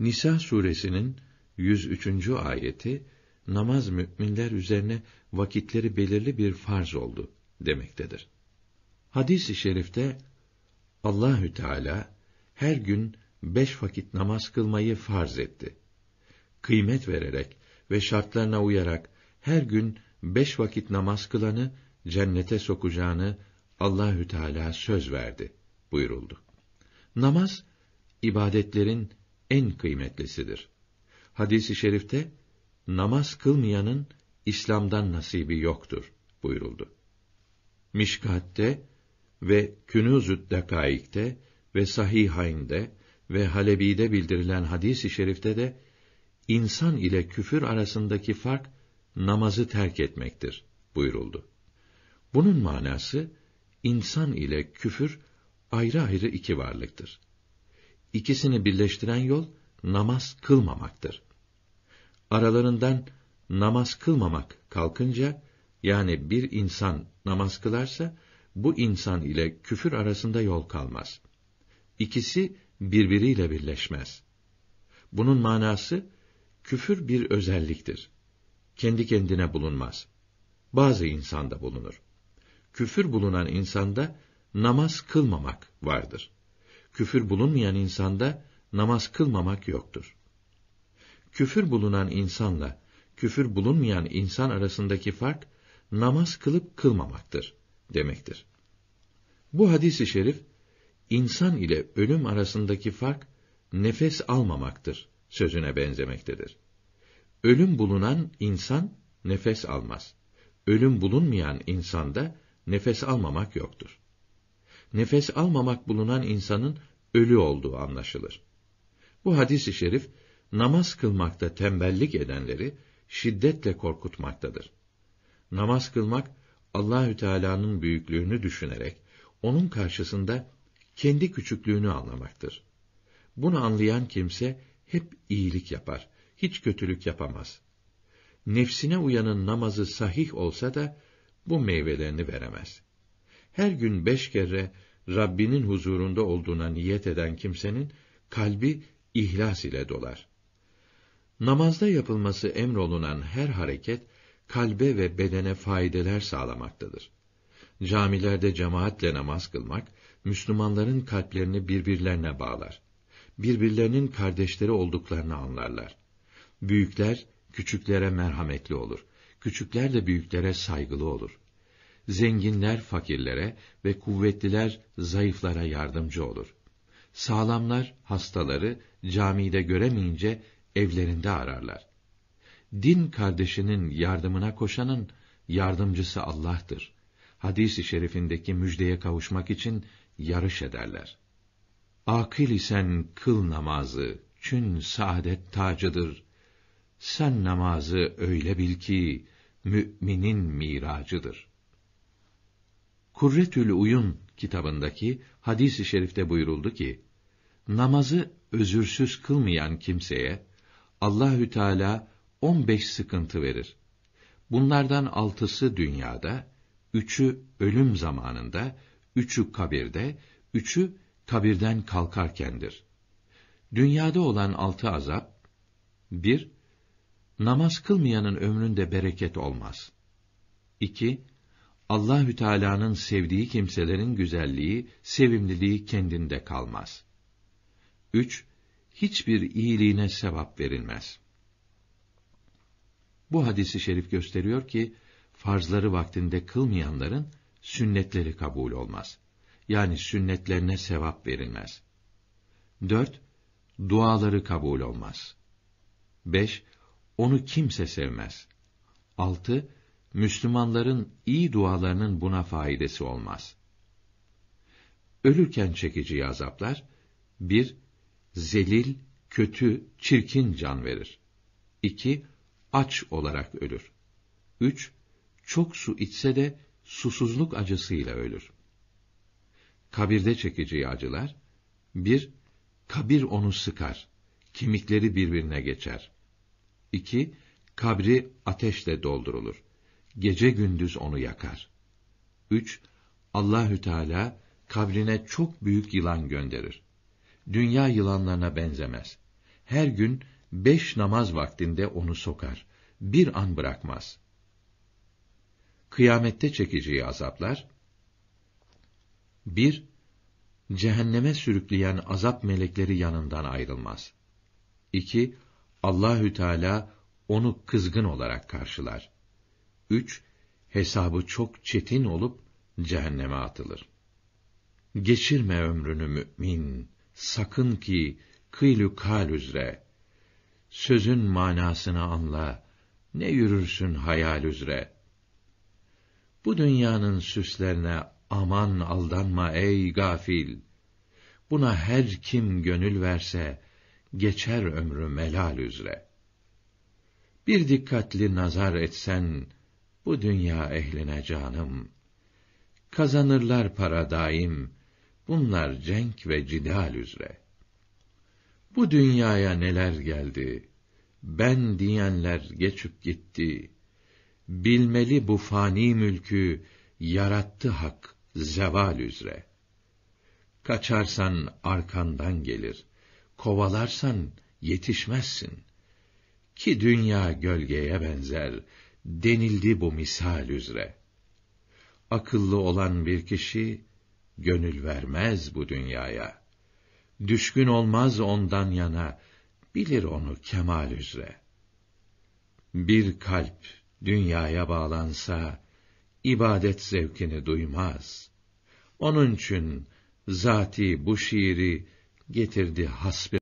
Nisa suresinin 103. ayeti namaz müminler üzerine vakitleri belirli bir farz oldu demektedir. Hadis-i şerifte Allahü Teala her gün beş vakit namaz kılmayı farz etti. Kıymet vererek ve şartlarına uyarak her gün beş vakit namaz kılanı cennete sokacağını Allahü Teala söz verdi buyuruldu. Namaz ibadetlerin en kıymetlisidir. Hadisi i şerifte namaz kılmayanın İslam'dan nasibi yoktur buyuruldu. Mişkat'te ve Künuzü't Dakaik'te ve Sahihayn'de ve Halebi'de bildirilen hadisi i şerifte de insan ile küfür arasındaki fark namazı terk etmektir buyuruldu. Bunun manası insan ile küfür ayrı ayrı iki varlıktır. İkisini birleştiren yol namaz kılmamaktır. Aralarından namaz kılmamak kalkınca yani bir insan namaz kılarsa bu insan ile küfür arasında yol kalmaz. İkisi birbiriyle birleşmez. Bunun manası küfür bir özelliktir. Kendi kendine bulunmaz. Bazı insanda bulunur. Küfür bulunan insanda namaz kılmamak vardır küfür bulunmayan insanda namaz kılmamak yoktur. Küfür bulunan insanla küfür bulunmayan insan arasındaki fark namaz kılıp kılmamaktır demektir. Bu hadisi şerif insan ile ölüm arasındaki fark nefes almamaktır sözüne benzemektedir. Ölüm bulunan insan nefes almaz. Ölüm bulunmayan insanda nefes almamak yoktur nefes almamak bulunan insanın ölü olduğu anlaşılır. Bu hadis-i şerif namaz kılmakta tembellik edenleri şiddetle korkutmaktadır. Namaz kılmak Allahü Teala'nın büyüklüğünü düşünerek onun karşısında kendi küçüklüğünü anlamaktır. Bunu anlayan kimse hep iyilik yapar, hiç kötülük yapamaz. Nefsine uyanın namazı sahih olsa da bu meyvelerini veremez. Her gün beş kere Rabbinin huzurunda olduğuna niyet eden kimsenin kalbi ihlas ile dolar. Namazda yapılması emrolunan her hareket kalbe ve bedene faydeler sağlamaktadır. Camilerde cemaatle namaz kılmak Müslümanların kalplerini birbirlerine bağlar. Birbirlerinin kardeşleri olduklarını anlarlar. Büyükler küçüklere merhametli olur. Küçükler de büyüklere saygılı olur zenginler fakirlere ve kuvvetliler zayıflara yardımcı olur. Sağlamlar hastaları camide göremeyince evlerinde ararlar. Din kardeşinin yardımına koşanın yardımcısı Allah'tır. Hadis-i şerifindeki müjdeye kavuşmak için yarış ederler. Akil isen kıl namazı, çün saadet tacıdır. Sen namazı öyle bil ki, müminin miracıdır.'' Kurretül Uyun kitabındaki hadis-i şerifte buyuruldu ki: Namazı özürsüz kılmayan kimseye Allahü Teala 15 sıkıntı verir. Bunlardan altısı dünyada, üçü ölüm zamanında, üçü kabirde, üçü kabirden kalkarkendir. Dünyada olan altı azap, bir, namaz kılmayanın ömründe bereket olmaz. İki, Allahü Teala'nın sevdiği kimselerin güzelliği, sevimliliği kendinde kalmaz. 3. Hiçbir iyiliğine sevap verilmez. Bu hadisi şerif gösteriyor ki farzları vaktinde kılmayanların sünnetleri kabul olmaz. Yani sünnetlerine sevap verilmez. 4. Duaları kabul olmaz. 5. Onu kimse sevmez. 6 Müslümanların iyi dualarının buna faidesi olmaz. Ölürken çekici azaplar, bir, zelil, kötü, çirkin can verir. İki, aç olarak ölür. Üç, çok su içse de susuzluk acısıyla ölür. Kabirde çekici acılar, bir, kabir onu sıkar, kemikleri birbirine geçer. İki, kabri ateşle doldurulur gece gündüz onu yakar. 3. Allahü Teala kabrine çok büyük yılan gönderir. Dünya yılanlarına benzemez. Her gün beş namaz vaktinde onu sokar. Bir an bırakmaz. Kıyamette çekeceği azaplar 1. Cehenneme sürükleyen azap melekleri yanından ayrılmaz. 2. Allahü Teala onu kızgın olarak karşılar. 3. Hesabı çok çetin olup cehenneme atılır. Geçirme ömrünü mümin, sakın ki kıylü kal üzre. Sözün manasını anla, ne yürürsün hayal üzre. Bu dünyanın süslerine aman aldanma ey gafil. Buna her kim gönül verse, geçer ömrü melal üzre. Bir dikkatli nazar etsen, bu dünya ehline canım. Kazanırlar para daim, bunlar cenk ve cidal üzere. Bu dünyaya neler geldi, ben diyenler geçip gitti. Bilmeli bu fani mülkü, yarattı hak zeval üzere. Kaçarsan arkandan gelir, kovalarsan yetişmezsin. Ki dünya gölgeye benzer, denildi bu misal üzere. Akıllı olan bir kişi gönül vermez bu dünyaya. Düşkün olmaz ondan yana, bilir onu kemal üzere. Bir kalp dünyaya bağlansa ibadet zevkini duymaz. Onun için zati bu şiiri getirdi hasbi